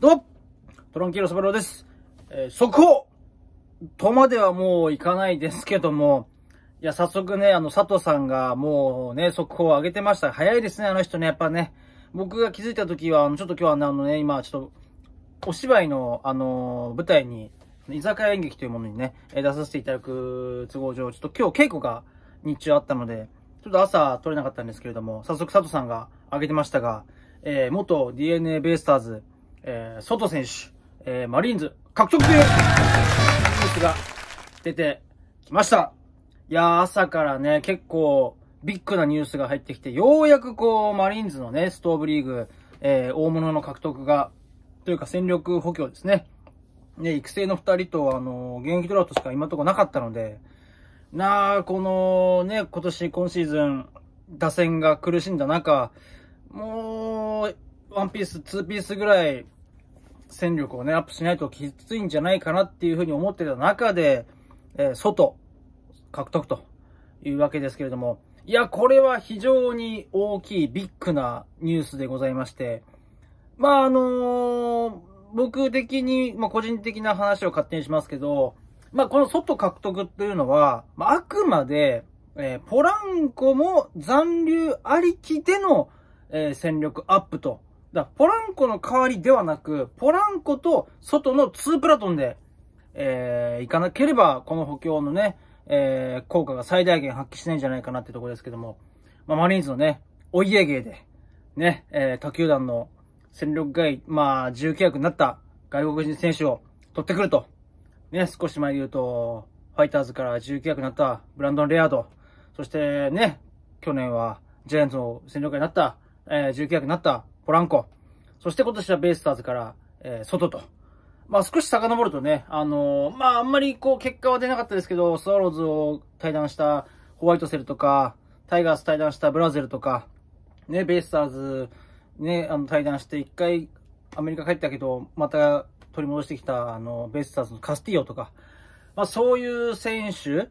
どうもトロンキーロスバロです。えー、速報とまではもういかないですけども、いや、早速ね、あの、佐藤さんがもうね、速報を上げてました。早いですね、あの人ね、やっぱね。僕が気づいた時は、あの、ちょっと今日はね、あのね、今、ちょっと、お芝居の、あの、舞台に、居酒屋演劇というものにね、出させていただく都合上、ちょっと今日稽古が日中あったので、ちょっと朝撮れなかったんですけれども、早速佐藤さんが上げてましたが、えー、元 DNA ベイスターズ、えー、ソト選手、えー、マリーンズ、獲得というニュースが出てきました。いや朝からね、結構、ビッグなニュースが入ってきて、ようやくこう、マリーンズのね、ストーブリーグ、えー、大物の獲得が、というか戦力補強ですね。ね、育成の二人と、あのー、現役ドラフトしか今のとこなかったので、なあ、この、ね、今年、今シーズン、打線が苦しんだ中、もう、ワンピース、ツーピースぐらい、戦力をね、アップしないときついんじゃないかなっていうふうに思ってた中で、えー、外、獲得というわけですけれども、いや、これは非常に大きい、ビッグなニュースでございまして、まあ、あのー、僕的に、まあ、個人的な話を勝手にしますけど、まあ、この外獲得というのは、まあ、あくまで、えー、ポランコも残留ありきでの、えー、戦力アップとだポランコの代わりではなく、ポランコと外の2プラトンで、えー、行かなければ、この補強のね、えー、効果が最大限発揮しないんじゃないかなってとこですけども、まあ、マリーンズのね、お家芸で、ね、えー、他球団の戦力外、まあ、自由契約になった外国人選手を取ってくると。ね、少し前で言うと、ファイターズから自由契約になったブランドン・レアード。そしてね、去年はジャイアンツの戦力外になった、えー、自由契約になったポランコ。そして今年はベイスターズから、えー、外と。まあ少し遡るとね、あのー、まああんまりこう結果は出なかったですけど、スワローズを対談したホワイトセルとか、タイガース対談したブラゼルとか、ね、ベイスターズ、ね、あの対談して一回アメリカ帰ったけど、また取り戻してきた、あの、ベイスターズのカスティオとか、まあそういう選手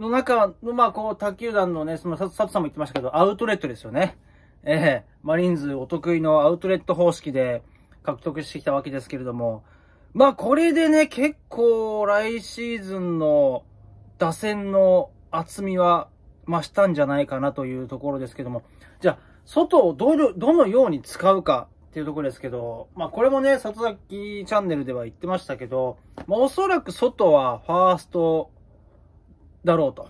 の中の、まあこう、他球団のね、その佐藤さんも言ってましたけど、アウトレットですよね。ええマリーンズお得意のアウトレット方式で獲得してきたわけですけれども、まあこれでね、結構来シーズンの打線の厚みは増したんじゃないかなというところですけども、じゃあ、外をどのように使うかっていうところですけど、まあこれもね、里崎チャンネルでは言ってましたけど、まあおそらく外はファーストだろうと。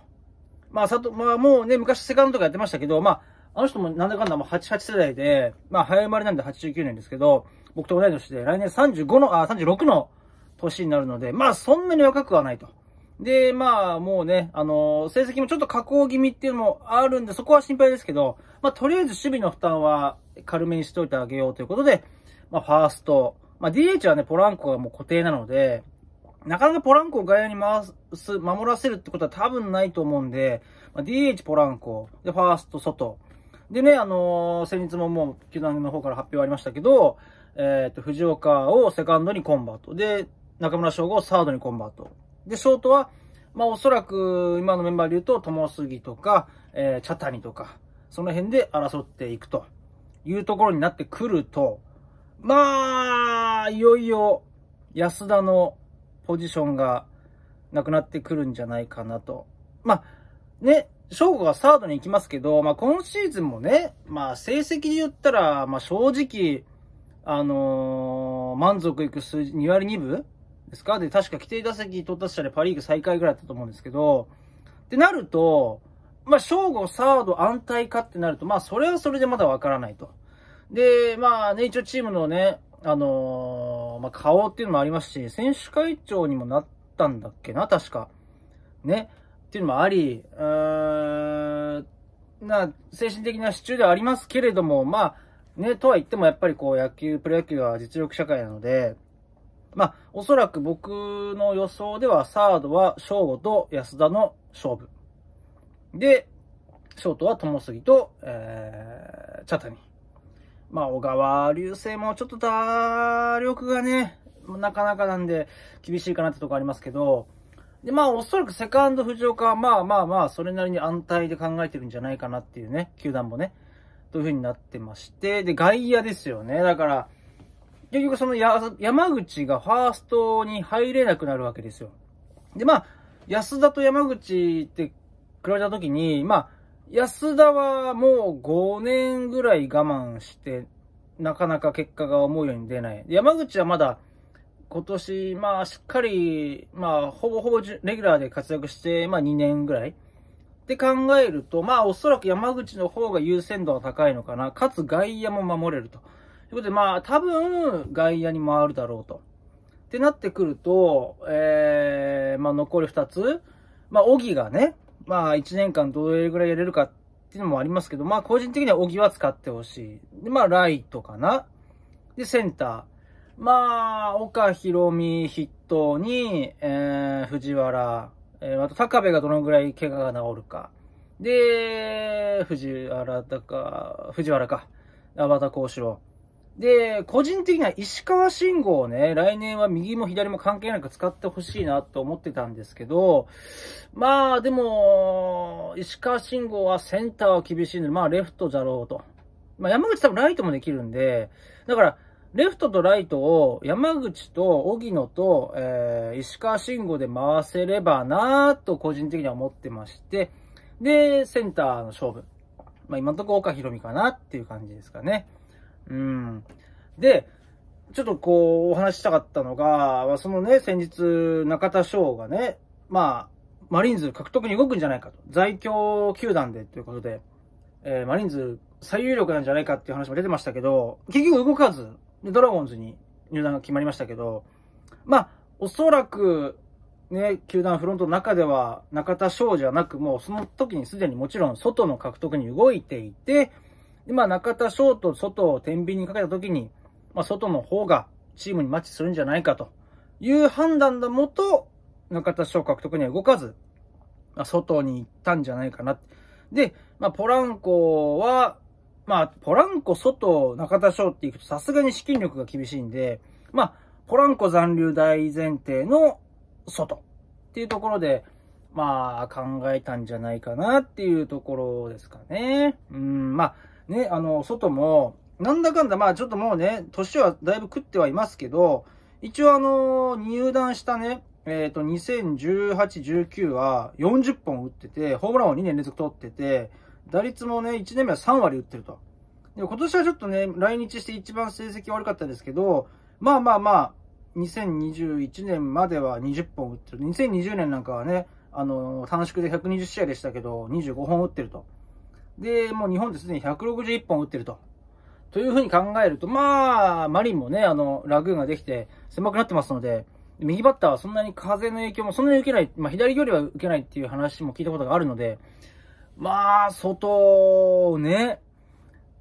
まあ、さと、まあもうね、昔セカンドとかやってましたけど、まあ、あの人もなんだかんだもう88世代で、まあ早生まれなんで89年ですけど、僕と同い年で、来年35の、あ、36の年になるので、まあそんなに若くはないと。で、まあもうね、あのー、成績もちょっと下降気味っていうのもあるんで、そこは心配ですけど、まあとりあえず守備の負担は軽めにしておいてあげようということで、まあファースト、まあ DH はね、ポランコがもう固定なので、なかなかポランコを外野に回す、守らせるってことは多分ないと思うんで、まあ、DH ポランコ、で、ファースト外、でね、あのー、先日ももう、球団の方から発表ありましたけど、えっ、と、藤岡をセカンドにコンバート。で、中村翔吾をサードにコンバート。で、ショートは、まあ、おそらく、今のメンバーで言うと、友杉とか、えー、茶谷とか、その辺で争っていくというところになってくると、まあ、いよいよ、安田のポジションがなくなってくるんじゃないかなと。まあ、ね、翔吾がサードに行きますけど、まあ、今シーズンもね、まあ、成績で言ったら、まあ、正直、あのー、満足いく数字、2割2分ですかで、確か規定打席取ったしたでパリーグ最下位ぐらいだったと思うんですけど、ってなると、まあ、正午サード安泰かってなると、まあ、それはそれでまだわからないと。で、まあね、一応チームのね、あのー、まあ、顔っていうのもありますし、選手会長にもなったんだっけな、確か。ね。っていうのもあり、うーん、な、精神的な支柱ではありますけれども、まあ、ね、とは言ってもやっぱりこう野球、プロ野球は実力社会なので、まあ、おそらく僕の予想ではサードは翔吾と安田の勝負。で、ショートは友杉と、えー、茶谷。まあ、小川流星もちょっと打力がね、なかなかなんで厳しいかなってとこありますけど、で、まあ、おそらくセカンド藤岡は、まあまあまあ、それなりに安泰で考えてるんじゃないかなっていうね、球団もね、という風になってまして、で、外野ですよね。だから、結局その山口がファーストに入れなくなるわけですよ。で、まあ、安田と山口って比べたときに、まあ、安田はもう5年ぐらい我慢して、なかなか結果が思うように出ない。山口はまだ、今年、まあ、しっかり、まあ、ほぼほぼレギュラーで活躍して、まあ、2年ぐらいって考えると、まあ、おそらく山口の方が優先度は高いのかな。かつ、外野も守れると。ということで、まあ、多分、外野に回るだろうと。ってなってくると、えー、まあ、残り2つ。まあ、小木がね、まあ、1年間どれぐらいやれるかっていうのもありますけど、まあ、個人的には小木は使ってほしい。で、まあ、ライトかな。で、センター。まあ、岡博美筆頭に、えー、藤原、えー、あと高部がどのぐらい怪我が治るか。で、藤原だか、藤原か、アバタ幸四郎。で、個人的には石川信号をね、来年は右も左も関係なく使ってほしいなと思ってたんですけど、まあでも、石川信号はセンターは厳しいので、まあレフトじゃろうと。まあ山口多分ライトもできるんで、だから、レフトとライトを山口と荻野と、えー、石川慎吾で回せればなぁと個人的には思ってまして、で、センターの勝負。まあ今のところ岡博美かなっていう感じですかね。うん。で、ちょっとこうお話したかったのが、まそのね、先日中田翔がね、まあ、マリーンズ獲得に動くんじゃないかと。在京球団でということで、えー、マリーンズ最有力なんじゃないかっていう話も出てましたけど、結局動かずで、ドラゴンズに入団が決まりましたけど、まあ、おそらく、ね、球団フロントの中では中田翔じゃなく、もうその時にすでにもちろん外の獲得に動いていて、でまあ、中田翔と外を天秤にかけた時に、まあ、外の方がチームにマッチするんじゃないかという判断のもと、中田翔獲得には動かず、まあ、外に行ったんじゃないかな。で、まあ、ポランコは、まあ、ポランコ、外、中田翔っていくとさすがに資金力が厳しいんで、まあ、ポランコ残留大前提の外っていうところで、まあ、考えたんじゃないかなっていうところですかね。うん、まあ、ね、あの、外も、なんだかんだ、まあちょっともうね、年はだいぶ食ってはいますけど、一応あの、入団したね、えっ、ー、と、2018、19は40本打ってて、ホームランを2年連続取ってて、打率もね、1年目は3割打ってると。で今年はちょっとね、来日して一番成績悪かったですけど、まあまあまあ、2021年までは20本打ってる。2020年なんかはね、あのー、短縮で120試合でしたけど、25本打ってると。で、もう日本ですでに161本打ってると。というふうに考えると、まあ、マリンもね、あの、ラグーンができて狭くなってますので、右バッターはそんなに風の影響もそんなに受けない、まあ、左よりは受けないっていう話も聞いたことがあるので、まあ、外、ね。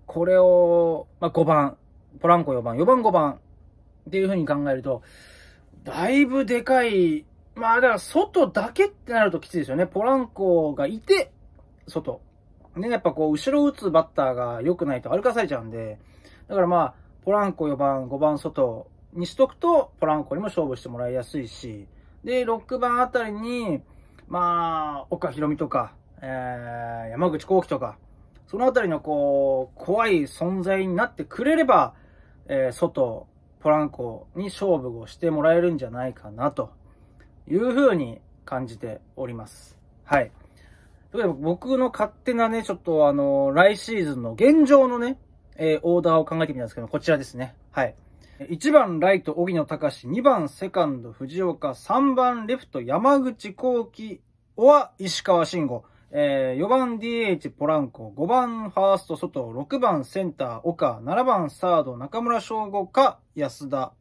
これを、まあ、5番、ポランコ4番、4番5番っていうふうに考えると、だいぶでかい。まあ、だから外だけってなるときついですよね。ポランコがいて、外。ね、やっぱこう、後ろ打つバッターが良くないと歩かされちゃうんで、だからまあ、ポランコ4番、5番外にしとくと、ポランコにも勝負してもらいやすいし、で、6番あたりに、まあ、岡ひろみとか、えー、山口幸輝とか、そのあたりのこう、怖い存在になってくれれば、えー、外、ポランコに勝負をしてもらえるんじゃないかな、というふうに感じております。はい。ということで、僕の勝手なね、ちょっとあの、来シーズンの現状のね、えー、オーダーを考えてみたんですけど、こちらですね。はい。1番ライト、荻野隆、2番セカンド、藤岡、3番レフト、山口幸輝、は石川慎吾。えー、4番 DH ポランコ、5番ファースト外、6番センター岡、7番サード中村翔吾か安田、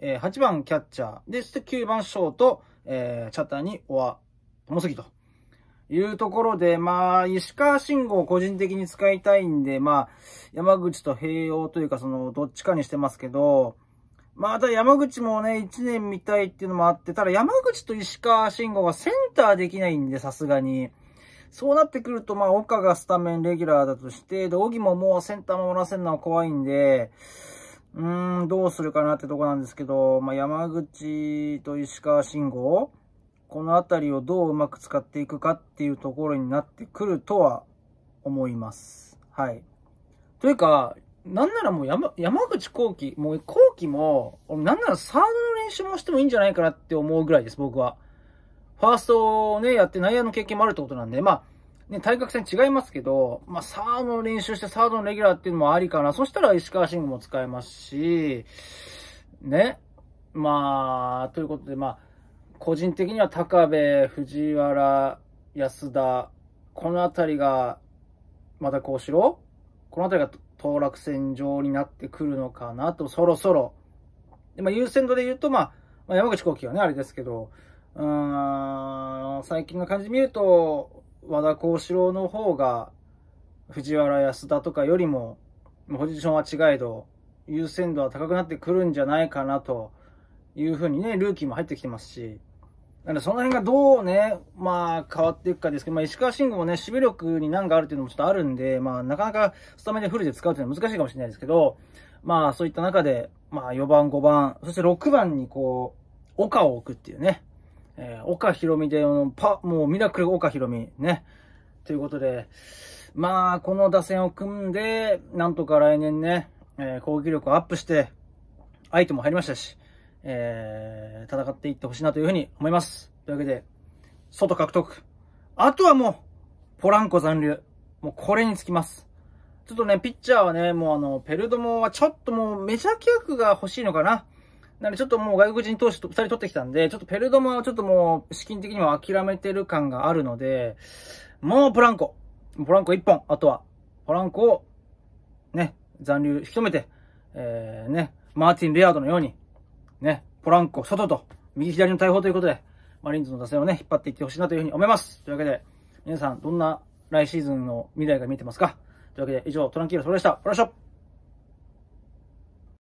えー、8番キャッチャー、で、そして9番ショート、えー、ニオア、和、すぎと。いうところで、まあ、石川慎吾を個人的に使いたいんで、まあ、山口と併用というか、その、どっちかにしてますけど、また山口もね、1年見たいっていうのもあって、ただ山口と石川慎吾がセンターできないんで、さすがに。そうなってくると、まあ、岡がスタメンレギュラーだとして、で、荻ももうセンター守らせるのは怖いんで、うーん、どうするかなってとこなんですけど、まあ、山口と石川慎吾、このあたりをどううまく使っていくかっていうところになってくるとは思います。はい。というか、なんならもう山山口後期、もう後期も、なんならサードの練習もしてもいいんじゃないかなって思うぐらいです、僕は。ファーストをね、やって内野の経験もあるってことなんで、まあ、ね、対角線違いますけど、まあ、サードの練習してサードのレギュラーっていうのもありかな。そしたら石川慎吾も使えますし、ね。まあ、ということで、まあ、個人的には高部、藤原、安田、この辺りが、またこうしろこの辺りが当落線上になってくるのかなと、そろそろ。でまあ、優先度で言うと、まあ、まあ、山口幸輝はね、あれですけど、うん、最近の感じ見ると、和田幸四郎の方が、藤原安田とかよりも、ポジションは違えど、優先度は高くなってくるんじゃないかなというふうにね、ルーキーも入ってきてますし、なんでその辺がどうね、まあ変わっていくかですけど、まあ石川慎吾もね、守備力に難があるっていうのもちょっとあるんで、まあなかなかスタメンでフルで使うっていうのは難しいかもしれないですけど、まあそういった中で、まあ4番、5番、そして6番にこう、岡を置くっていうね、えー、岡ひろみで、パ、もうミラクル岡ひろみ、ね。ということで、まあ、この打線を組んで、なんとか来年ね、えー、攻撃力をアップして、相手も入りましたし、えー、戦っていってほしいなというふうに思います。というわけで、外獲得。あとはもう、ポランコ残留。もうこれにつきます。ちょっとね、ピッチャーはね、もうあの、ペルドモはちょっともうメジャー契約が欲しいのかな。なんでちょっともう外国人投手と2人取ってきたんで、ちょっとペルドもはちょっともう資金的には諦めてる感があるので、もうポランコ。ポランコ1本。あとは、ポランコを、ね、残留引き止めて、えー、ね、マーティン・レアードのように、ね、ポランコ外と、右左の大砲ということで、マリーンズの打線をね、引っ張っていってほしいなというふうに思います。というわけで、皆さん、どんな来シーズンの未来が見えてますかというわけで、以上、トランキーラソレでした。おらっしゃ